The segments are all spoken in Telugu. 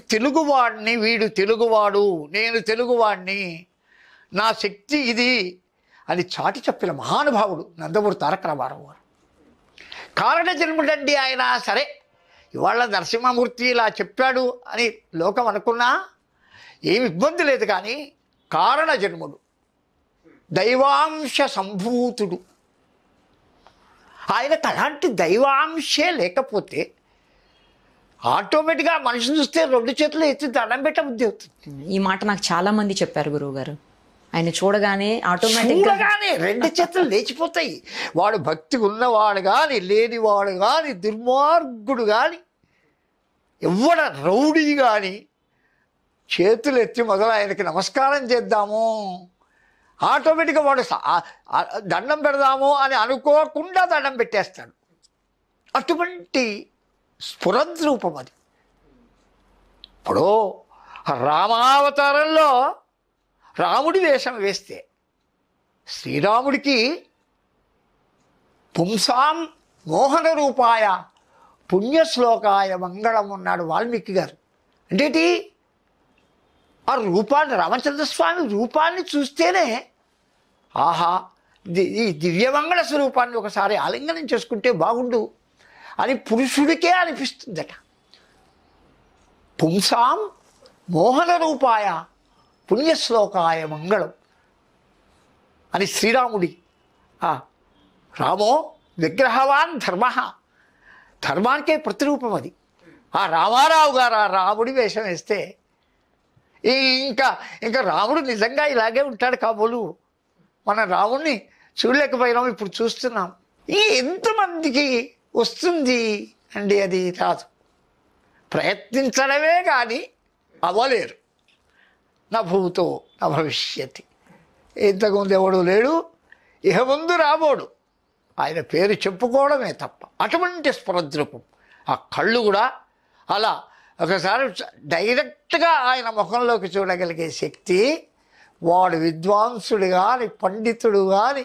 కాబట్టి తెలుగువాడిని వీడు తెలుగువాడు నేను తెలుగువాడిని నా శక్తి ఇది అని చాటి చెప్పిన మహానుభావుడు నందమూరి తారక రామారావు గారు కారణ జన్ముడండి ఆయన సరే ఇవాళ నరసింహమూర్తి ఇలా చెప్పాడు అని లోకం అనుకున్నా ఏమి ఇబ్బంది లేదు కానీ కారణ జన్ముడు దైవాంశ సంభూతుడు ఆయనకు అలాంటి దైవాంశే లేకపోతే ఆటోమేటిక్గా మనిషిని చూస్తే రెండు చేతులు ఎత్తి దండం పెట్ట బుద్ధి అవుతుంది ఈ మాట నాకు చాలా మంది చెప్పారు గురువు గారు ఆయన చూడగానే ఆటోమేటిక్గా కానీ రెండు చేతులు లేచిపోతాయి వాడు భక్తి ఉన్నవాడు కానీ లేనివాడు కానీ దుర్మార్గుడు కానీ ఎవడ రౌడీ కానీ చేతులు ఎత్తి మొదలు ఆయనకి నమస్కారం చేద్దాము ఆటోమేటిక్గా వాడు దండం పెడదాము అని అనుకోకుండా దండం పెట్టేస్తాడు అటువంటి స్ఫురద్రూపం అది ఇప్పుడు రామావతారంలో రాముడి వేషం వేస్తే శ్రీరాముడికి పుంసాం మోహన రూపాయ పుణ్యశ్లోకాయ మంగళం ఉన్నాడు వాల్మీకి గారు అంటేటి ఆ రూపాన్ని రామచంద్రస్వామి రూపాన్ని చూస్తేనే ఆహా ఈ దివ్యమంగళ స్వరూపాన్ని ఒకసారి ఆలింగనం చేసుకుంటే బాగుండు అని పురుషుడికే అనిపిస్తుందట పుంసాం మోహన రూపాయ పుణ్యశ్లోకాయ మంగళం అని శ్రీరాముడి రామో విగ్రహవాన్ ధర్మ ధర్మానికే ప్రతిరూపం అది ఆ రామారావు గారు ఆ రాముడి వేషం వేస్తే ఇంకా ఇంకా రాముడు నిజంగా ఇలాగే ఉంటాడు కాబోలు మన రాముడిని చూడలేకపోయినాం ఇప్పుడు చూస్తున్నాం ఎంతమందికి వస్తుంది అండి అది రాదు ప్రయత్నించడమే కానీ అవ్వలేరు నా భూతో నా భవిష్యత్ ఇంతకుముందు ఎవడు లేడు ఇహ ముందు రాబోడు ఆయన పేరు చెప్పుకోవడమే తప్ప అటువంటి స్పృద్రూపం ఆ కళ్ళు కూడా అలా ఒకసారి డైరెక్ట్గా ఆయన ముఖంలోకి చూడగలిగే శక్తి వాడు విద్వాంసుడు కానీ పండితుడు కానీ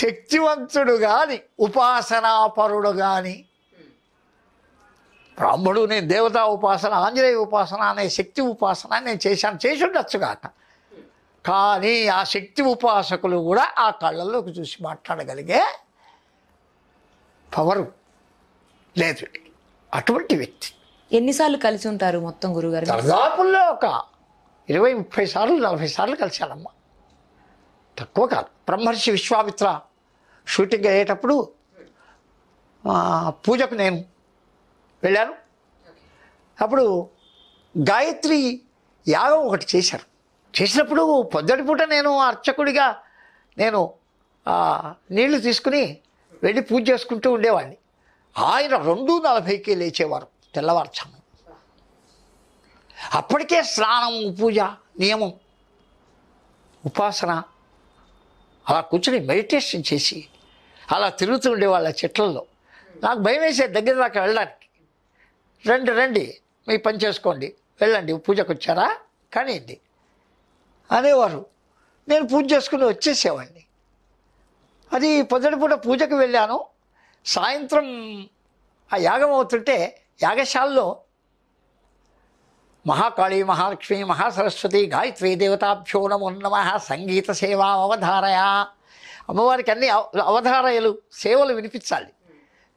శక్తివంతుడు కానీ ఉపాసనాపరుడు కానీ బ్రాహ్మడు నేను దేవతా ఉపాసన ఆంజనేయ ఉపాసన అనే శక్తి ఉపాసన నేను చేశాను చేసి కాక కానీ ఆ శక్తి ఉపాసకులు కూడా ఆ కళ్ళల్లోకి చూసి మాట్లాడగలిగే పవరు లేదు అటువంటి వ్యక్తి ఎన్నిసార్లు కలిసి ఉంటారు మొత్తం గురుగారు దాదాపుల్లో ఒక ఇరవై ముప్పై సార్లు నలభై సార్లు కలిశానమ్మా తక్కువ కాదు బ్రహ్మర్షి విశ్వామిత్ర షూటింగ్ అయ్యేటప్పుడు పూజకు నేను వెళ్ళాను అప్పుడు గాయత్రి యాగం ఒకటి చేశారు చేసినప్పుడు పొద్దుటి పూట నేను అర్చకుడిగా నేను నీళ్లు తీసుకుని వెళ్ళి పూజ చేసుకుంటూ ఉండేవాడిని ఆయన రెండు నలభైకి లేచేవారు తెల్లవారుచాము అప్పటికే స్నానం పూజ నియమం ఉపాసన అలా కూర్చొని మెడిటేషన్ చేసి అలా తిరుగుతూ ఉండేవాళ్ళ చెట్లలో నాకు భయం వేసే దగ్గర దాకా వెళ్ళడానికి రండి రండి మీ పని చేసుకోండి వెళ్ళండి పూజకు వచ్చారా కానివ్వండి అనేవారు నేను పూజ చేసుకుని వచ్చేసేవాడిని అది పూట పూజకు వెళ్ళాను సాయంత్రం ఆ యాగం అవుతుంటే యాగశాలలో మహాకాళీ మహాలక్ష్మి మహాసరస్వతి గాయత్రి దేవతాభ్యో నమో నమ సంగీత సేవా అవధారయ అమ్మవారికి అన్ని అవధారయలు సేవలు వినిపించాలి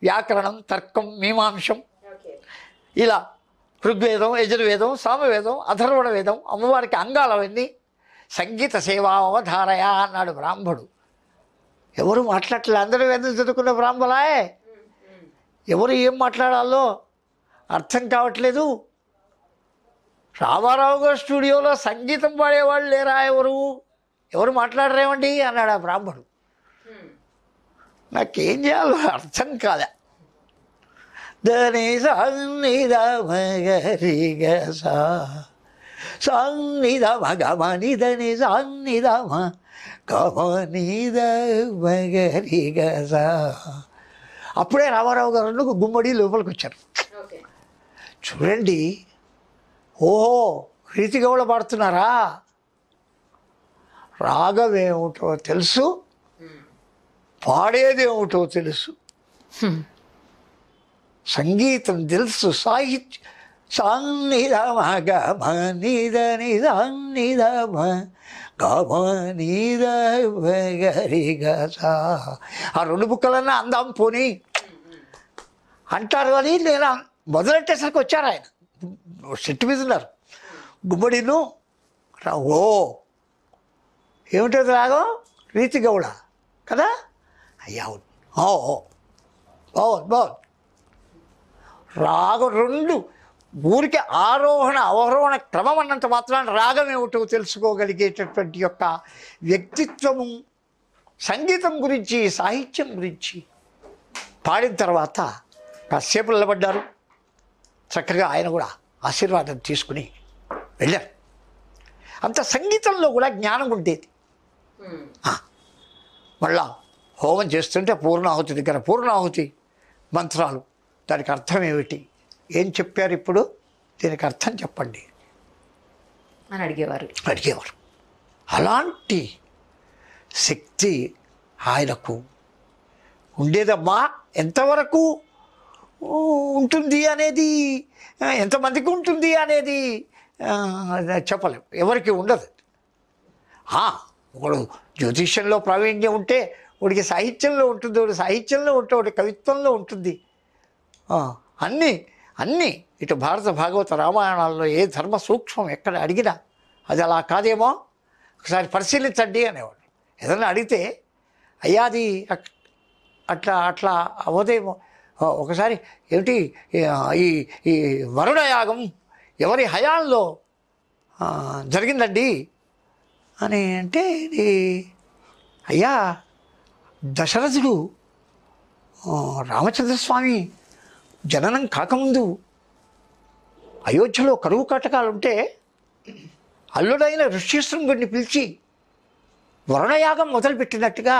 వ్యాకరణం తర్కం మీమాంసం ఇలా ఋగ్వేదం యజుర్వేదం సామవేదం అధర్వణ వేదం అమ్మవారికి అంగాలవన్నీ సంగీత సేవా అవధారయ అన్నాడు బ్రాహ్మడు ఎవరు మాట్లాడలే అందరూ వేదం చదువుకున్న బ్రాహ్మలాయే ఎవరు ఏం మాట్లాడాలో అర్థం కావట్లేదు రామారావు గారు స్టూడియోలో సంగీతం పాడేవాళ్ళు లేరా ఎవరు ఎవరు మాట్లాడరేమండి అన్నాడు ఆ బ్రాహ్మడు నాకేం చేయాలో అర్థం కాలే దని సన్నిధ మగరిగ సన్నిధ మగమని దని సన్నిధ గమనిద మగరిగ అప్పుడే రామారావు గారు గుమ్మడి లోపలికి వచ్చారు చూడండి ఓహో రీతిగౌళ పాడుతున్నారా ఏమిటో తెలుసు ఏమిటో తెలుసు సంగీతం తెలుసు సాహిత్య ఆ రెండు బుక్కలన్నా అందాం పోనీ అంటారు అని నేను మొదలెట్టేసరికి వచ్చారు ఆయన సెట్ మీద ఉన్నారు గుమ్మడిను ఓ ఏమిటది రాగం రీతి గౌడ కదా అయ్యా ఓ బాగుంది బాగుంది రాగం రెండు ఊరికి ఆరోహణ అవరోహణ క్రమం అన్నంత మాత్రాన రాగం ఏమిటో తెలుసుకోగలిగేటటువంటి యొక్క వ్యక్తిత్వము సంగీతం గురించి సాహిత్యం గురించి పాడిన తర్వాత కాసేపు నిలబడ్డారు చక్కగా ఆయన కూడా ఆశీర్వాదం తీసుకుని వెళ్ళారు అంత సంగీతంలో కూడా జ్ఞానం ఉండేది మళ్ళా హోమం చేస్తుంటే పూర్ణాహుతి దగ్గర పూర్ణాహుతి మంత్రాలు దానికి అర్థం ఏమిటి ఏం చెప్పారు ఇప్పుడు దీనికి అర్థం చెప్పండి అని అడిగేవారు అడిగేవారు అలాంటి శక్తి ఆయనకు ఉండేదమ్మా ఎంతవరకు ఉంటుంది అనేది ఎంతమందికి ఉంటుంది అనేది చెప్పలేము ఎవరికి ఉండదు ఒకడు జ్యోతిష్యంలో ప్రావీణ్యం ఉంటే వాడికి సాహిత్యంలో ఉంటుంది వాడు సాహిత్యంలో ఉంటే వాడి కవిత్వంలో ఉంటుంది అన్నీ అన్నీ ఇటు భారత భాగవత రామాయణాల్లో ఏ ధర్మ సూక్ష్మం ఎక్కడ అడిగినా అది అలా కాదేమో ఒకసారి పరిశీలించండి అనేవాడు ఏదైనా అడిగితే అయ్యాది అట్లా అట్లా అవదేమో ఒకసారి ఏమిటి ఈ ఈ వరుణయాగం ఎవరి హయాంలో జరిగిందండి అని అంటే ఇది అయ్యా దశరథుడు రామచంద్రస్వామి జననం కాకముందు అయోధ్యలో కరువు ఉంటే అల్లుడైన ఋష్యశృంగుడిని పిలిచి వరుణయాగం మొదలుపెట్టినట్టుగా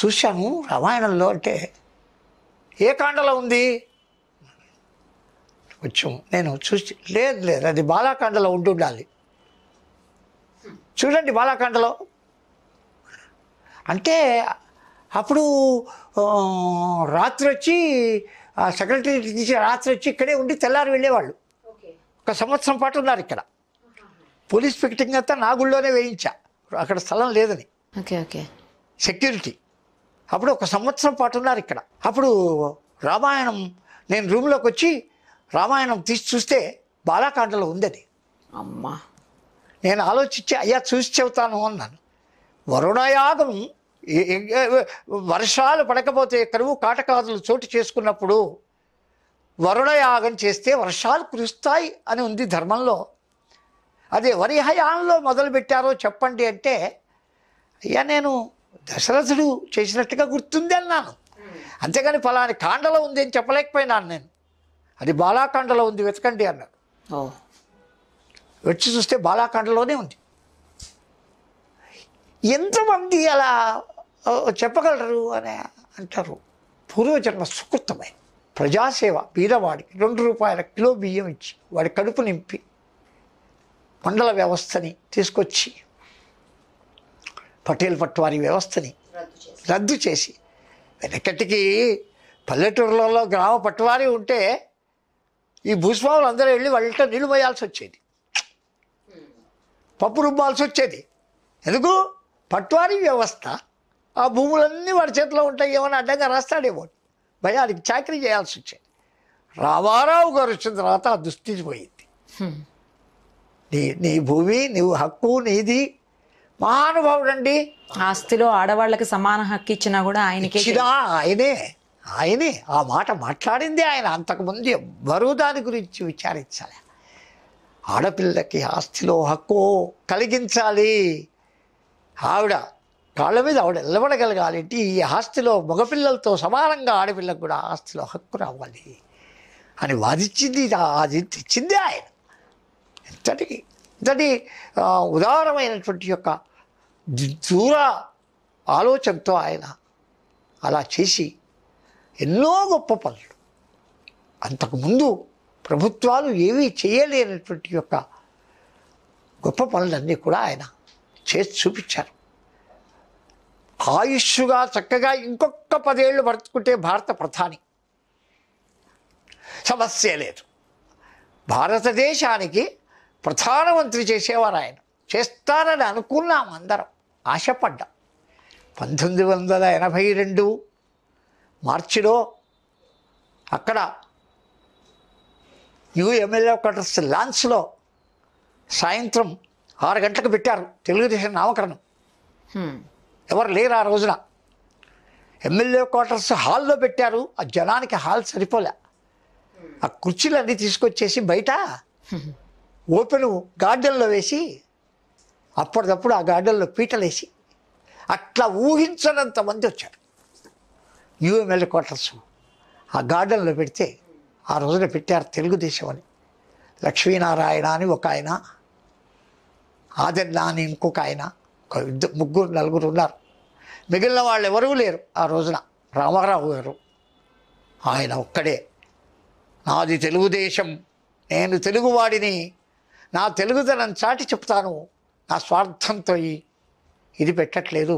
చూశాము రామాయణంలో అంటే ఏ కాండలో ఉంది కొంచెం నేను చూసి లేదు లేదు అది బాలాకాండలో ఉంటుండాలి చూడండి బాలాకాండలో అంటే అప్పుడు రాత్రి వచ్చి ఆ సెక్రటరీ తీసి రాత్రి వచ్చి ఇక్కడే ఉండి తెల్లారి వెళ్ళేవాళ్ళు ఒక సంవత్సరం పాటు ఉన్నారు ఇక్కడ పోలీస్ పికెటింగ్ అంతా నాగుళ్ళోనే వేయించా అక్కడ స్థలం లేదని ఓకే ఓకే సెక్యూరిటీ అప్పుడు ఒక సంవత్సరం పాటు ఉన్నారు ఇక్కడ అప్పుడు రామాయణం నేను రూమ్లోకి వచ్చి రామాయణం తీసి చూస్తే బాలాకాండలో ఉంది అది అమ్మా నేను ఆలోచించి అయ్యా చూసి చెబుతాను అన్నాను వరుణయాగం వర్షాలు పడకపోతే కరువు కాటకాదులు చోటు చేసుకున్నప్పుడు వరుణయాగం చేస్తే వర్షాలు కురుస్తాయి అని ఉంది ధర్మంలో అదే వరిహయాంలో మొదలుపెట్టారో చెప్పండి అంటే అయ్యా నేను దశరథుడు చేసినట్టుగా గుర్తుంది అన్నాను అంతేగాని ఫలాని కాండలో ఉంది అని చెప్పలేకపోయినాను నేను అది బాలాకాండలో ఉంది వెతకండి అన్నాడు వచ్చి చూస్తే బాలాకాండలోనే ఉంది ఎంతమంది అలా చెప్పగలరు అని అంటారు పూర్వజన్మ సుకృతమై ప్రజాసేవ బీదవాడికి రెండు రూపాయల కిలో బియ్యం ఇచ్చి వాడి కడుపు నింపి మండల వ్యవస్థని తీసుకొచ్చి పటేల్ పట్టువారి వ్యవస్థని రద్దు చేసి వెనకటికి పల్లెటూరులలో గ్రామ పట్టువారి ఉంటే ఈ భూస్వాములు అందరూ వెళ్ళి వాళ్ళతో నీళ్ళు పోయాల్సి వచ్చేది పప్పు రుబ్బాల్సి వచ్చేది ఎందుకు పట్టువారి వ్యవస్థ ఆ భూములన్నీ వాడి చేతిలో ఉంటాయి ఏమైనా అడ్డంగా రాస్తాడేమో భయానికి చాకరీ చేయాల్సి వచ్చేది రామారావు గారు వచ్చిన తర్వాత ఆ దుస్థితి పోయింది నీ నీ భూమి నీవు హక్కు నీది మహానుభావుడండి ఆస్తిలో ఆడవాళ్ళకి సమాన హక్కు ఇచ్చినా కూడా ఆయనకి ఇచ్చినా ఆయనే ఆయనే ఆ మాట మాట్లాడింది ఆయన అంతకుముందు ఎవ్వరూ దాని గురించి విచారించాలి ఆడపిల్లకి ఆస్తిలో హక్కు కలిగించాలి ఆవిడ కాళ్ళ మీద ఆవిడ నిలబడగలగాలి ఈ ఆస్తిలో మగపిల్లలతో సమానంగా ఆడపిల్లకు కూడా ఆస్తిలో హక్కు రావాలి అని వాదించింది అది తెచ్చింది ఆయన ఎంతటికి ఇంతటి ఉదారమైనటువంటి యొక్క దూర ఆలోచనతో ఆయన అలా చేసి ఎన్నో గొప్ప పనులు అంతకుముందు ప్రభుత్వాలు ఏమీ చేయలేనటువంటి యొక్క గొప్ప పనులన్నీ కూడా ఆయన చేసి చూపించారు ఆయుష్గా చక్కగా ఇంకొక పదేళ్ళు బ్రతుకుంటే భారత ప్రధాని సమస్య లేదు భారతదేశానికి ప్రధానమంత్రి చేసేవారు ఆయన చేస్తారని అనుకున్నాం అందరం ఆశపడ్డాం పంతొమ్మిది వందల ఎనభై రెండు మార్చిలో అక్కడ యుఎంఎల్ఏ క్వార్టర్స్ లాంచ్లో సాయంత్రం ఆరు గంటలకు పెట్టారు తెలుగుదేశం నామకరణం ఎవరు లేరు ఆ రోజున ఎమ్మెల్యే క్వార్టర్స్ హాల్లో పెట్టారు ఆ జనానికి హాల్ సరిపోలే ఆ కుర్చీలన్నీ తీసుకొచ్చేసి బయట ఓపెను గార్డెన్లో వేసి అప్పటికప్పుడు ఆ గార్డెన్లో పీటలేసి అట్లా ఊహించనంత మంది వచ్చారు యూఎంఎల్ క్వార్టర్స్ ఆ గార్డెన్లో పెడితే ఆ రోజున పెట్టారు తెలుగుదేశం అని లక్ష్మీనారాయణ అని ఒక ఆయన ఆదర్ణ అని ఇంకొక ఆయన ఒక ముగ్గురు నలుగురు ఉన్నారు మిగిలిన వాళ్ళు ఎవరూ లేరు ఆ రోజున రామారావు గారు ఆయన ఒక్కడే నాది తెలుగుదేశం నేను తెలుగువాడిని నా తెలుగుదనం చాటి చెప్తాను నా స్వార్థంతో ఇది పెట్టట్లేదు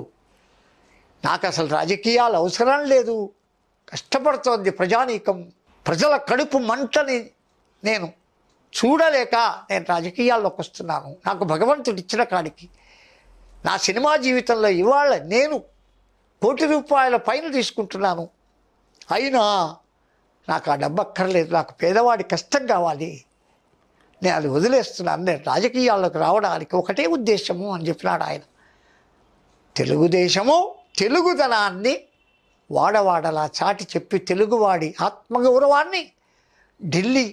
నాకు అసలు రాజకీయాలు అవసరం లేదు కష్టపడుతోంది ప్రజానీకం ప్రజల కడుపు మంటని నేను చూడలేక నేను రాజకీయాల్లోకి వస్తున్నాను నాకు భగవంతుడు ఇచ్చిన కాడికి నా సినిమా జీవితంలో ఇవాళ నేను కోటి రూపాయల పైన తీసుకుంటున్నాను అయినా నాకు ఆ డబ్బు అక్కర్లేదు నాకు పేదవాడి కష్టం కావాలి నేను అది వదిలేస్తున్నాను నేను రాజకీయాల్లోకి రావడానికి ఒకటే ఉద్దేశము అని చెప్పినాడు ఆయన తెలుగుదేశము తెలుగుదనాన్ని వాడవాడలా చాటి చెప్పి తెలుగువాడి ఆత్మగౌరవాన్ని ఢిల్లీ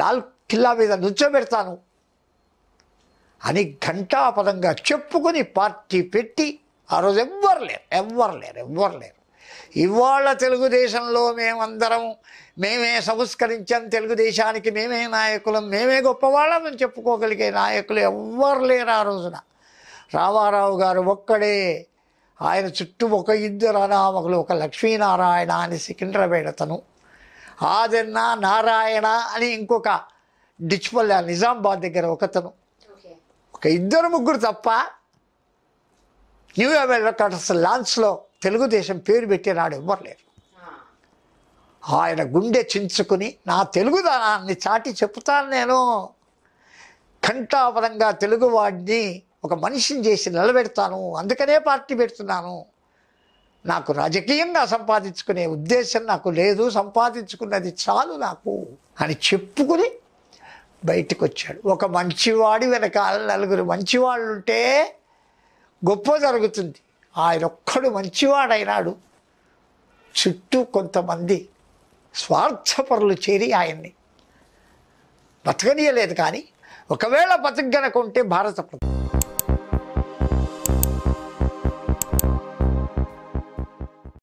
లాల్ కిల్లా మీద నుంచోబెడతాను అని ఘంటాపదంగా చెప్పుకొని పార్టీ పెట్టి ఆ రోజు ఎవ్వరు లేరు ఎవ్వరు లేరు ఎవ్వరు లేరు ఇవాళ తెలుగుదేశంలో మేమందరం మేమే సంస్కరించాం తెలుగుదేశానికి మేమే నాయకులం మేమే గొప్పవాళ్ళం అని చెప్పుకోగలిగే నాయకులు ఎవ్వరు లేరు ఆ రోజున రామారావు గారు ఒక్కడే ఆయన చుట్టూ ఒక ఇద్దరు అనామకులు ఒక లక్ష్మీనారాయణ అని సికింద్రాబాద్ అతను ఆదన్న నారాయణ అని ఇంకొక డిచ్పల్లి నిజామాబాద్ దగ్గర ఒకతను ఒక ఇద్దరు ముగ్గురు తప్ప న్యూ కట్స్ లాంచ్లో తెలుగుదేశం పేరు పెట్టి నాడు ఇవ్వలేరు ఆయన గుండె చించుకుని నా తెలుగుదనాన్ని చాటి చెప్తాను నేను కంఠాపరంగా తెలుగువాడిని ఒక మనిషిని చేసి నిలబెడతాను అందుకనే పార్టీ పెడుతున్నాను నాకు రాజకీయంగా సంపాదించుకునే ఉద్దేశం నాకు లేదు సంపాదించుకున్నది చాలు నాకు అని చెప్పుకుని బయటకు వచ్చాడు ఒక మంచివాడి వెనకాల నలుగురు మంచివాళ్ళు ఉంటే గొప్ప జరుగుతుంది ఆయన ఒక్కడు మంచివాడైనాడు చుట్టూ కొంతమంది స్వార్థపరులు చేరి ఆయన్ని బతకనీయలేదు కానీ ఒకవేళ బతకనకుంటే భారత